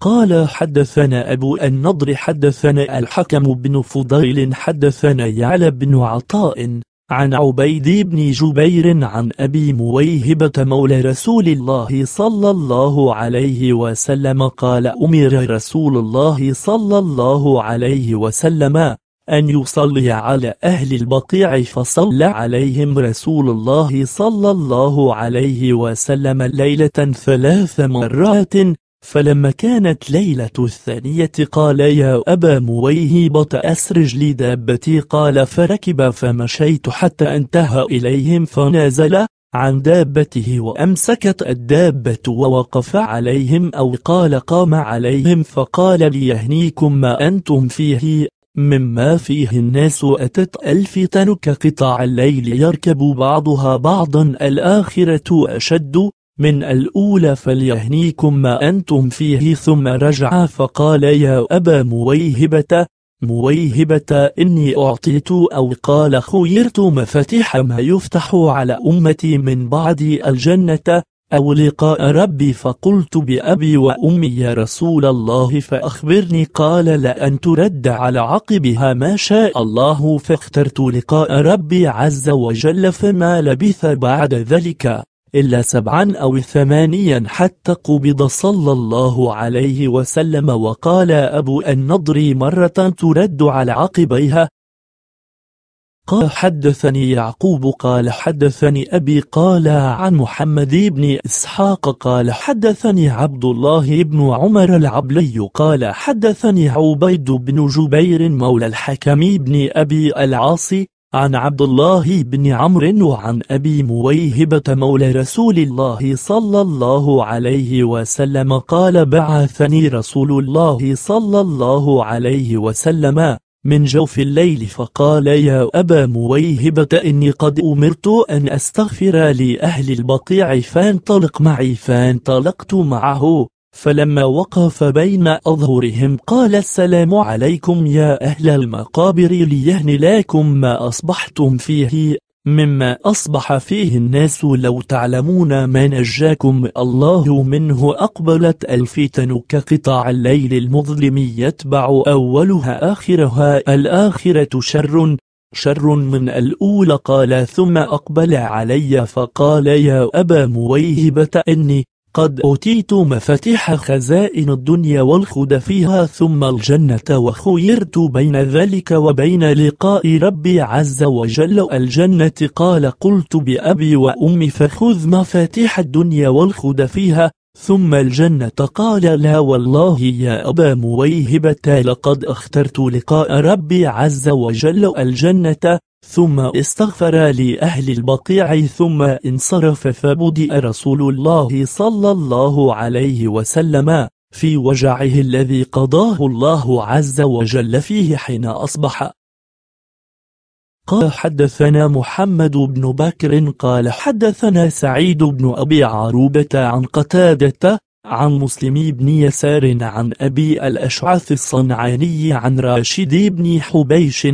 قال حدثنا أبو النضر حدثنا الحكم بن فضيل حدثنا يعلى بن عطاء عن عبيد بن جبير عن أبي مويهبة مولى رسول الله صلى الله عليه وسلم قال أمر رسول الله صلى الله عليه وسلم أن يصلي على أهل البقيع فصلى عليهم رسول الله صلى الله عليه وسلم ليلة ثلاث مرات فلما كانت ليلة الثانية قال يا أبا مويهبة أسرج لي دابتي قال فركب فمشيت حتى انتهى إليهم فنازل عن دابته وأمسكت الدابة ووقف عليهم أو قال قام عليهم فقال ليهنيكم ما أنتم فيه مما فيه الناس أتت الفتن كقطع الليل يركب بعضها بعضا الآخرة أشد من الأولى فليهنيكم ما أنتم فيه ثم رجع فقال يا أبا مويهبة مويهبة إني أعطيت أو قال خيرت مفاتيح ما يفتح على أمتي من بعد الجنة أو لقاء ربي فقلت بأبي وأمي يا رسول الله فأخبرني قال لأن ترد على عقبها ما شاء الله فاخترت لقاء ربي عز وجل فما لبث بعد ذلك إلا سبعا أو ثمانيا حتى قبض صلى الله عليه وسلم وقال أبو النضر مرة ترد على عقبيها قال حدثني يعقوب قال حدثني أبي قال عن محمد بن إسحاق قال حدثني عبد الله بن عمر العبلي قال حدثني عبيد بن جبير مولى الحكم بن أبي العاصي عن عبد الله بن عمرو وعن أبي مويهبة مولى رسول الله صلى الله عليه وسلم قال بعثني رسول الله صلى الله عليه وسلم من جوف الليل فقال يا أبا مويهبة إني قد أمرت أن أستغفر لأهل البقيع فانطلق معي فانطلقت معه فلما وقف بين أظهرهم قال السلام عليكم يا أهل المقابر ليهن لكم ما أصبحتم فيه مما أصبح فيه الناس لو تعلمون ما نجاكم الله منه أقبلت الفتن كقطع الليل المظلم يتبع أولها آخرها الآخرة شر شر من الأولى قال ثم أقبل علي فقال يا أبا مويهبة إني قد أوتيت مفاتيح خزائن الدنيا والخد فيها ثم الجنة وخيرت بين ذلك وبين لقاء ربي عز وجل الجنة قال قلت بأبي وأمي فخذ مفاتيح الدنيا والخد فيها ثم الجنة قال لا والله يا أبا مويهبة لقد اخترت لقاء ربي عز وجل الجنة ثم استغفر لأهل البقيع ثم انصرف فبدأ رسول الله صلى الله عليه وسلم في وجعه الذي قضاه الله عز وجل فيه حين أصبح قال حدثنا محمد بن بكر قال حدثنا سعيد بن أبي عروبة عن قتادة عن مسلم بن يسار عن أبي الأشعث الصنعاني عن راشد بن حبيش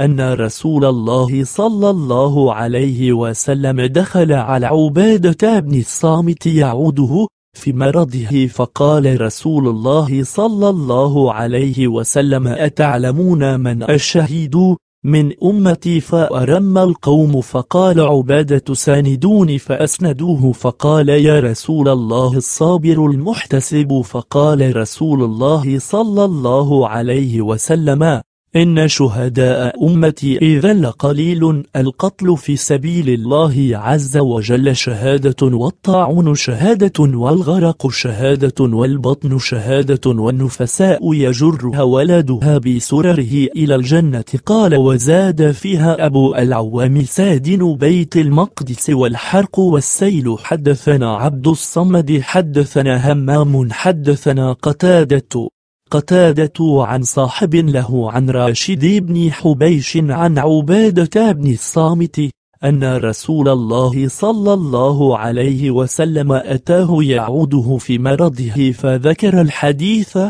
أن رسول الله صلى الله عليه وسلم دخل على عبادة بن الصامت يعوده في مرضه فقال رسول الله صلى الله عليه وسلم أتعلمون من الشهيد من أمتي فأرم القوم فقال عبادة ساندوني فأسندوه فقال يا رسول الله الصابر المحتسب فقال رسول الله صلى الله عليه وسلم إن شهداء أمتي إذا لقليل القتل في سبيل الله عز وجل شهادة والطاعون شهادة والغرق شهادة والبطن شهادة والنفساء يجرها ولدها بسرره إلى الجنة قال وزاد فيها أبو العوام سادن بيت المقدس والحرق والسيل حدثنا عبد الصمد حدثنا همام حدثنا قتادة قتادة عن صاحب له عن راشد بن حبيش عن عبادة بن الصامت أن رسول الله صلى الله عليه وسلم أتاه يعوده في مرضه فذكر الحديث